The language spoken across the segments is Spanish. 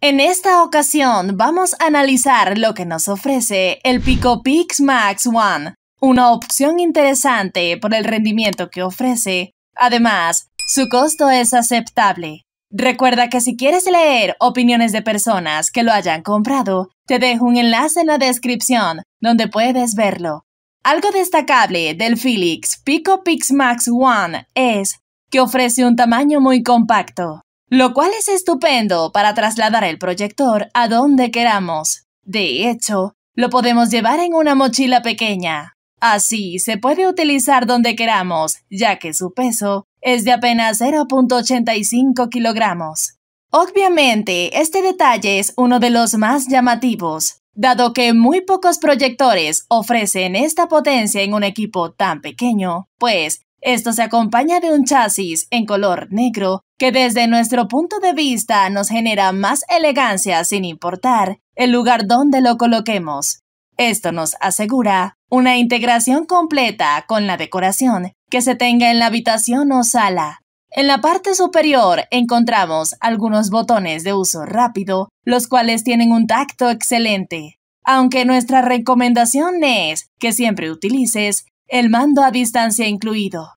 En esta ocasión vamos a analizar lo que nos ofrece el Pix Max One, una opción interesante por el rendimiento que ofrece. Además, su costo es aceptable. Recuerda que si quieres leer opiniones de personas que lo hayan comprado, te dejo un enlace en la descripción donde puedes verlo. Algo destacable del Felix Pix Max One es que ofrece un tamaño muy compacto lo cual es estupendo para trasladar el proyector a donde queramos. De hecho, lo podemos llevar en una mochila pequeña. Así se puede utilizar donde queramos, ya que su peso es de apenas 0.85 kilogramos. Obviamente, este detalle es uno de los más llamativos, dado que muy pocos proyectores ofrecen esta potencia en un equipo tan pequeño, pues esto se acompaña de un chasis en color negro que desde nuestro punto de vista nos genera más elegancia sin importar el lugar donde lo coloquemos. Esto nos asegura una integración completa con la decoración que se tenga en la habitación o sala. En la parte superior encontramos algunos botones de uso rápido, los cuales tienen un tacto excelente. Aunque nuestra recomendación es que siempre utilices el mando a distancia incluido.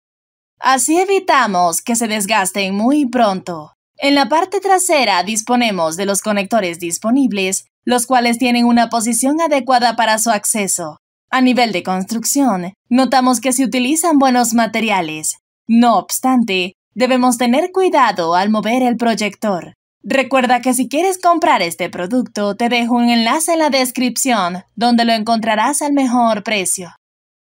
Así evitamos que se desgasten muy pronto. En la parte trasera disponemos de los conectores disponibles, los cuales tienen una posición adecuada para su acceso. A nivel de construcción, notamos que se utilizan buenos materiales. No obstante, debemos tener cuidado al mover el proyector. Recuerda que si quieres comprar este producto, te dejo un enlace en la descripción, donde lo encontrarás al mejor precio.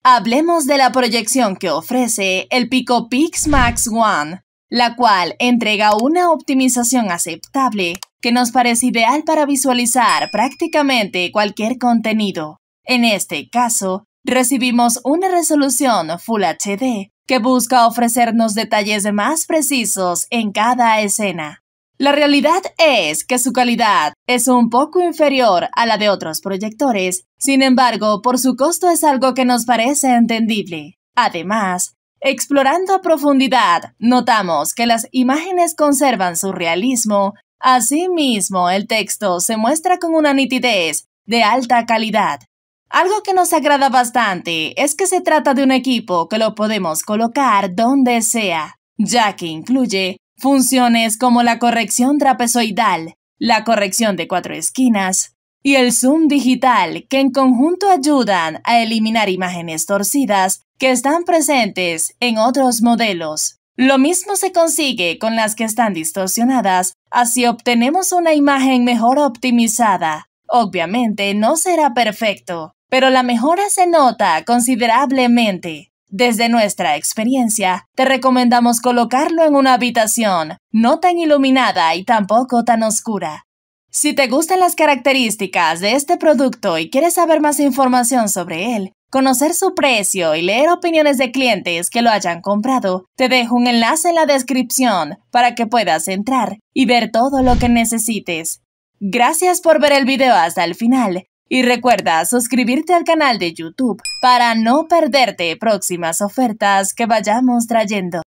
Hablemos de la proyección que ofrece el Pico Pixmax Max One, la cual entrega una optimización aceptable que nos parece ideal para visualizar prácticamente cualquier contenido. En este caso, recibimos una resolución Full HD que busca ofrecernos detalles más precisos en cada escena. La realidad es que su calidad es un poco inferior a la de otros proyectores, sin embargo, por su costo es algo que nos parece entendible. Además, explorando a profundidad, notamos que las imágenes conservan su realismo, asimismo el texto se muestra con una nitidez de alta calidad. Algo que nos agrada bastante es que se trata de un equipo que lo podemos colocar donde sea, ya que incluye Funciones como la corrección trapezoidal, la corrección de cuatro esquinas y el zoom digital que en conjunto ayudan a eliminar imágenes torcidas que están presentes en otros modelos. Lo mismo se consigue con las que están distorsionadas, así obtenemos una imagen mejor optimizada. Obviamente no será perfecto, pero la mejora se nota considerablemente. Desde nuestra experiencia, te recomendamos colocarlo en una habitación no tan iluminada y tampoco tan oscura. Si te gustan las características de este producto y quieres saber más información sobre él, conocer su precio y leer opiniones de clientes que lo hayan comprado, te dejo un enlace en la descripción para que puedas entrar y ver todo lo que necesites. Gracias por ver el video hasta el final y recuerda suscribirte al canal de YouTube para no perderte próximas ofertas que vayamos trayendo.